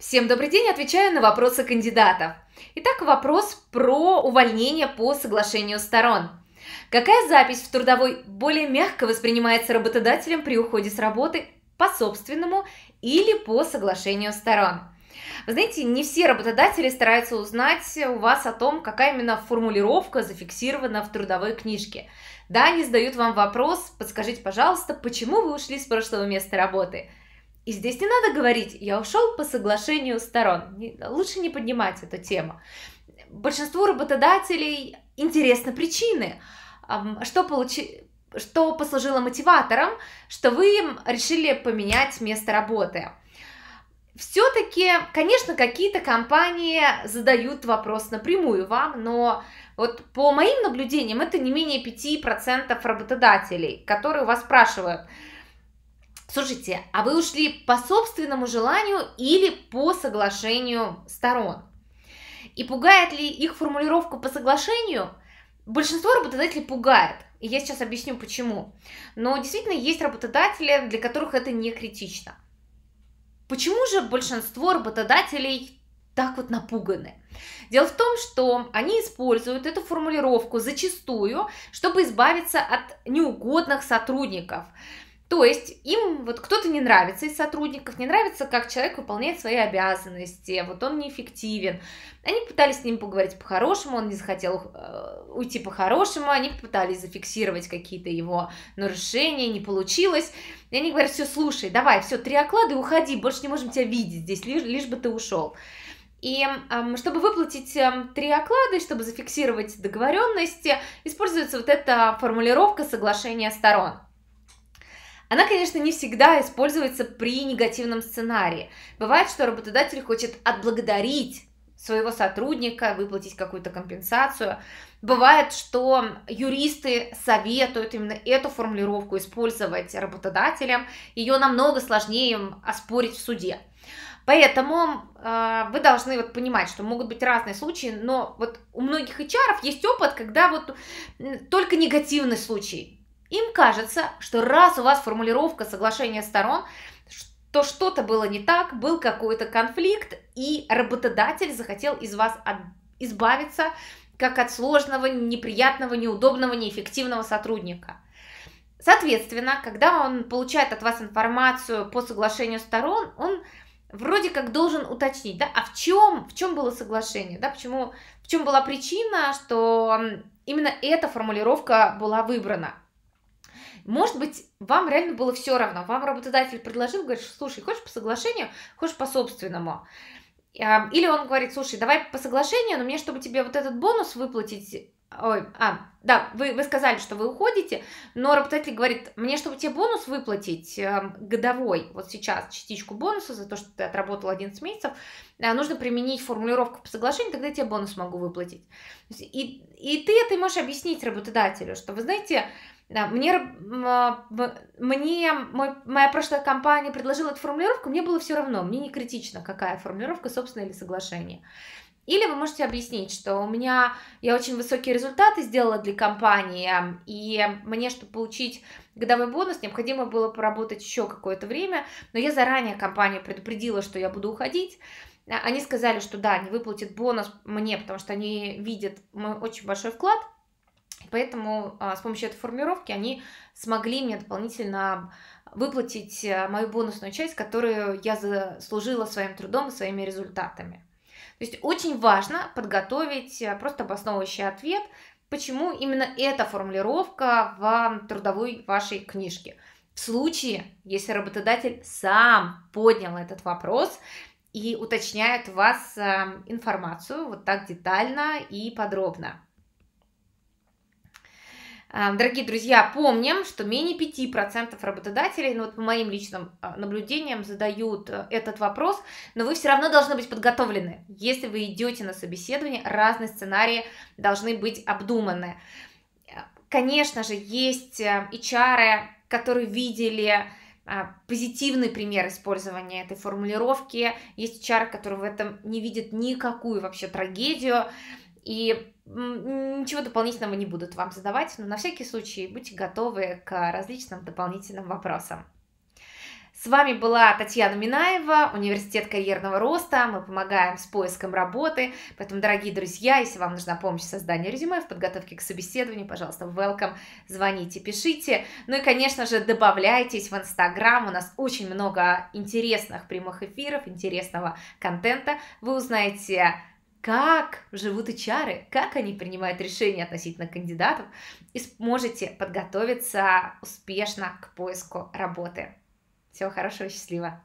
Всем добрый день, отвечаю на вопросы кандидатов. Итак, вопрос про увольнение по соглашению сторон. Какая запись в трудовой более мягко воспринимается работодателем при уходе с работы по собственному или по соглашению сторон? Вы знаете, не все работодатели стараются узнать у вас о том, какая именно формулировка зафиксирована в трудовой книжке. Да, они задают вам вопрос, подскажите, пожалуйста, почему вы ушли с прошлого места работы – и здесь не надо говорить, я ушел по соглашению сторон. лучше не поднимать эту тему. Большинству работодателей интересны причины, что, получи, что послужило мотиватором, что вы решили поменять место работы. Все-таки, конечно, какие-то компании задают вопрос напрямую вам, но вот по моим наблюдениям это не менее 5% работодателей, которые у вас спрашивают – Слушайте, а вы ушли по собственному желанию или по соглашению сторон? И пугает ли их формулировка по соглашению? Большинство работодателей пугает. И я сейчас объясню почему. Но действительно есть работодатели, для которых это не критично. Почему же большинство работодателей так вот напуганы. Дело в том, что они используют эту формулировку зачастую, чтобы избавиться от неугодных сотрудников. То есть им вот кто-то не нравится из сотрудников, не нравится, как человек выполняет свои обязанности, а вот он неэффективен. Они пытались с ним поговорить по-хорошему, он не захотел э, уйти по-хорошему, они пытались зафиксировать какие-то его нарушения, не получилось. И они говорят, все, слушай, давай, все, три оклада и уходи, больше не можем тебя видеть здесь, лишь, лишь бы ты ушел. Эм, эм, и чтобы выплатить три оклада, чтобы зафиксировать договоренности, используется вот эта формулировка соглашения сторон – она, конечно, не всегда используется при негативном сценарии. Бывает, что работодатель хочет отблагодарить своего сотрудника, выплатить какую-то компенсацию. Бывает, что юристы советуют именно эту формулировку использовать работодателям. Ее намного сложнее оспорить в суде. Поэтому э, вы должны вот понимать, что могут быть разные случаи, но вот у многих HR есть опыт, когда вот только негативный случай им кажется, что раз у вас формулировка соглашения сторон, то что-то было не так, был какой-то конфликт, и работодатель захотел из вас от, избавиться как от сложного, неприятного, неудобного, неэффективного сотрудника. Соответственно, когда он получает от вас информацию по соглашению сторон, он вроде как должен уточнить, да, а в чем, в чем было соглашение, да, почему, в чем была причина, что именно эта формулировка была выбрана. Может быть, вам реально было все равно. Вам работодатель предложил, говорит, слушай, хочешь по соглашению, хочешь по собственному. Или он говорит, слушай, давай по соглашению, но мне, чтобы тебе вот этот бонус выплатить, Ой, а, да, вы, вы сказали, что вы уходите, но работодатель говорит, мне, чтобы тебе бонус выплатить э, годовой, вот сейчас частичку бонуса за то, что ты отработал 11 месяцев, э, нужно применить формулировку по соглашению, тогда я тебе бонус могу выплатить. И, и ты это можешь объяснить работодателю, что, вы знаете, э, мне, э, мне мой, моя прошлая компания предложила эту формулировку, мне было все равно, мне не критично, какая формулировка, собственно, или соглашение. Или вы можете объяснить, что у меня я очень высокие результаты сделала для компании, и мне, чтобы получить годовой бонус, необходимо было поработать еще какое-то время, но я заранее компанию предупредила, что я буду уходить. А, они сказали, что да, они выплатят бонус мне, потому что они видят мой очень большой вклад, поэтому а, с помощью этой формировки они смогли мне дополнительно выплатить э, мою бонусную часть, которую я заслужила своим трудом и своими результатами. То есть очень важно подготовить э, просто обосновывающий ответ, почему именно эта формулировка в трудовой вашей книжке. В случае, если работодатель сам поднял этот вопрос и уточняет у вас э, информацию вот так детально и подробно. Эм, дорогие друзья, помним, что менее 5% работодателей, ну вот по моим личным э, наблюдениям, задают э, этот вопрос, но вы все равно должны быть подготовлены. Если вы идете на собеседование, разные сценарии должны быть обдуманы. Э, конечно же, есть HR, которые видели позитивный пример использования этой формулировки, есть HR, который в этом не видит никакую вообще трагедию, и ничего дополнительного не будут вам задавать, но на всякий случай будьте готовы к различным дополнительным вопросам. С вами была Татьяна Минаева, Университет карьерного роста. Мы помогаем с поиском работы. Поэтому, дорогие друзья, если вам нужна помощь в создании резюме, в подготовке к собеседованию, пожалуйста, welcome, звоните, пишите. Ну и, конечно же, добавляйтесь в Инстаграм. У нас очень много интересных прямых эфиров, интересного контента. Вы узнаете как живут и чары, как они принимают решения относительно кандидатов, и сможете подготовиться успешно к поиску работы. Всего хорошего, счастливо!